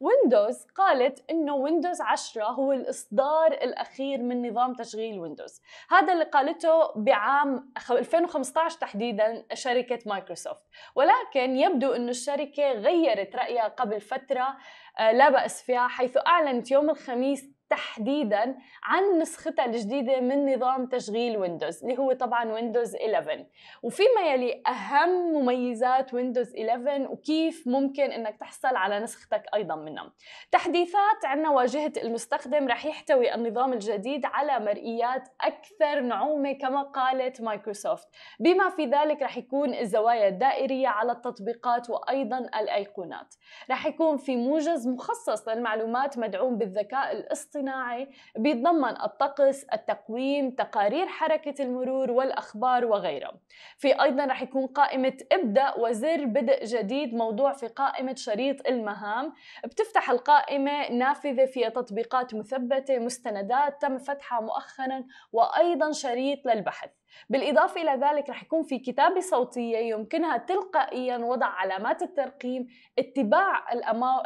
ويندوز قالت انه ويندوز 10 هو الاصدار الاخير من نظام تشغيل ويندوز هذا اللي قالته بعام 2015 تحديدا شركه مايكروسوفت ولكن يبدو انه الشركه غيرت رايها قبل فتره آه، لا بأس فيها حيث أعلنت يوم الخميس تحديدا عن نسختها الجديده من نظام تشغيل ويندوز اللي هو طبعا ويندوز 11 وفيما يلي اهم مميزات ويندوز 11 وكيف ممكن انك تحصل على نسختك ايضا منها تحديثات عندنا واجهه المستخدم رح يحتوي النظام الجديد على مرئيات اكثر نعومه كما قالت مايكروسوفت بما في ذلك رح يكون الزوايا الدائريه على التطبيقات وايضا الايقونات رح يكون في موجز مخصص للمعلومات مدعوم بالذكاء الاصطناعي بيتضمن الطقس، التقويم، تقارير حركة المرور والأخبار وغيره. في أيضا رح يكون قائمة ابدأ وزر بدء جديد موضوع في قائمة شريط المهام بتفتح القائمة نافذة فيها تطبيقات مثبتة مستندات تم فتحها مؤخرا وأيضا شريط للبحث بالإضافة إلى ذلك رح يكون في كتابة صوتية يمكنها تلقائيا وضع علامات الترقيم اتباع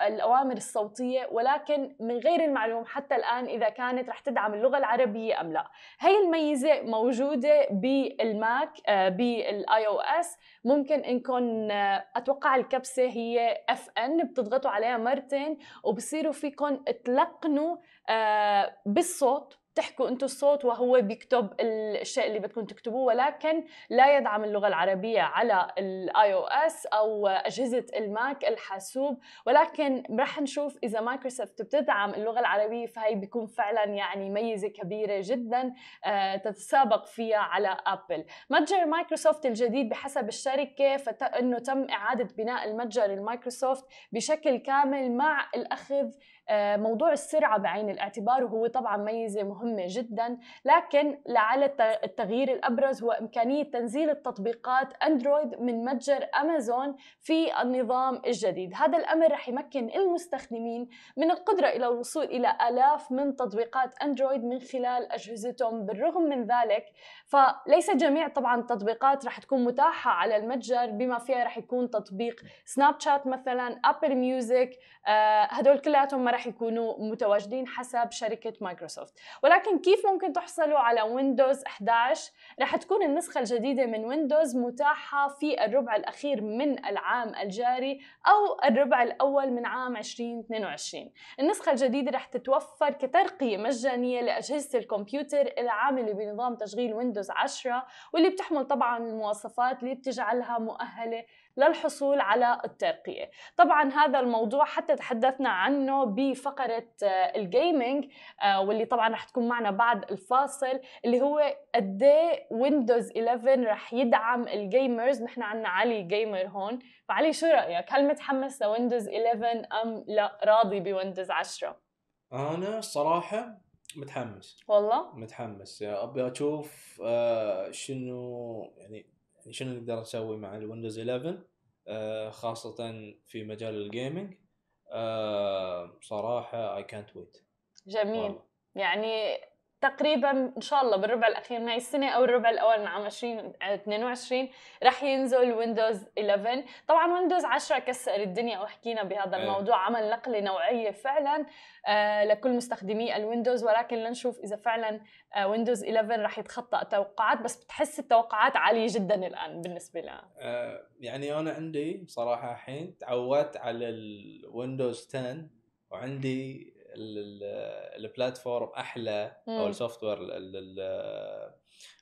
الأوامر الأوامر الصوتية ولكن من غير المعلوم حتى الآن إذا كانت رح تدعم اللغة العربية أم لا هاي الميزة موجودة بالماك آه، بالاي او اس ممكن انكم آه، اتوقع الكبسه هي اف ان بتضغطوا عليها مرتين وبصيروا فيكم تلقنوا آه، بالصوت تحكوا انتم الصوت وهو بيكتب الشيء اللي بدكم تكتبوه ولكن لا يدعم اللغه العربيه على الاي او اس او اجهزه الماك الحاسوب ولكن رح نشوف اذا مايكروسوفت بتدعم اللغه العربيه فهي بيكون فعلا يعني ميزه كبيره جدا آه، تتسابق فيها على ابل متجر مايكروسوفت الجديد بحسب الشركه فانه تم اعاده بناء المتجر المايكروسوفت بشكل كامل مع الاخذ آه، موضوع السرعة بعين الاعتبار وهو طبعا ميزة مهمة جدا لكن لعل التغيير الأبرز هو إمكانية تنزيل التطبيقات أندرويد من متجر أمازون في النظام الجديد هذا الأمر رح يمكن المستخدمين من القدرة إلى الوصول إلى آلاف من تطبيقات أندرويد من خلال أجهزتهم بالرغم من ذلك فليس جميع طبعا التطبيقات رح تكون متاحة على المتجر بما فيها رح يكون تطبيق سناب شات مثلا أبل آه، ميوزك هدول كلياتهم ما رح رح يكونوا متواجدين حسب شركة مايكروسوفت ولكن كيف ممكن تحصلوا على ويندوز 11 رح تكون النسخة الجديدة من ويندوز متاحة في الربع الأخير من العام الجاري أو الربع الأول من عام 2022 النسخة الجديدة رح تتوفر كترقية مجانية لأجهزة الكمبيوتر العاملة بنظام تشغيل ويندوز 10 واللي بتحمل طبعا المواصفات اللي بتجعلها مؤهلة للحصول على الترقية طبعا هذا الموضوع حتى تحدثنا عنه بفقرة آه، الجيمنج آه، واللي طبعا رح تكون معنا بعد الفاصل اللي هو قد ويندوز 11 رح يدعم الجيمرز نحن عنا علي جيمر هون فعلي شو رأيك هل متحمس لويندوز 11 أم لا راضي بويندوز 10 أنا الصراحة متحمس والله متحمس ابي اشوف آه شنو يعني شنو نقدر نسوي مع الويندوز 11 آه خاصة في مجال الجيمنج آه، بصراحه اي كانت ويت جميل والله. يعني تقريبا ان شاء الله بالربع الاخير من هاي السنه او الربع الاول من عام 2022 آه، رح ينزل ويندوز 11 طبعا ويندوز 10 كسر الدنيا وحكينا بهذا إيه. الموضوع عمل نقله نوعيه فعلا آه لكل مستخدمي الويندوز ولكن لنشوف اذا فعلا آه ويندوز 11 رح يتخطى التوقعات بس بتحس التوقعات عاليه جدا الان بالنسبه ل آه يعني انا عندي بصراحه الحين تعودت على الويندوز 10 وعندي البلاتفورم احلى او السوفت وير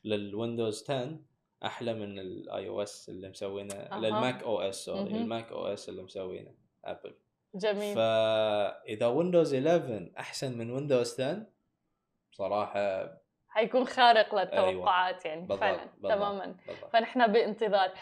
للويندوز 10 احلى من الاي او اس اللي مسوينه أه. للماك او اس سوري الماك او اس اللي مسوينه ابل جميل فاذا ويندوز 11 احسن من ويندوز 10 بصراحه حيكون خارق أيوة. للتوقعات أيوة. يعني بالضبط. فعلا بالضبط. تماما بالضبط. فنحن بانتظار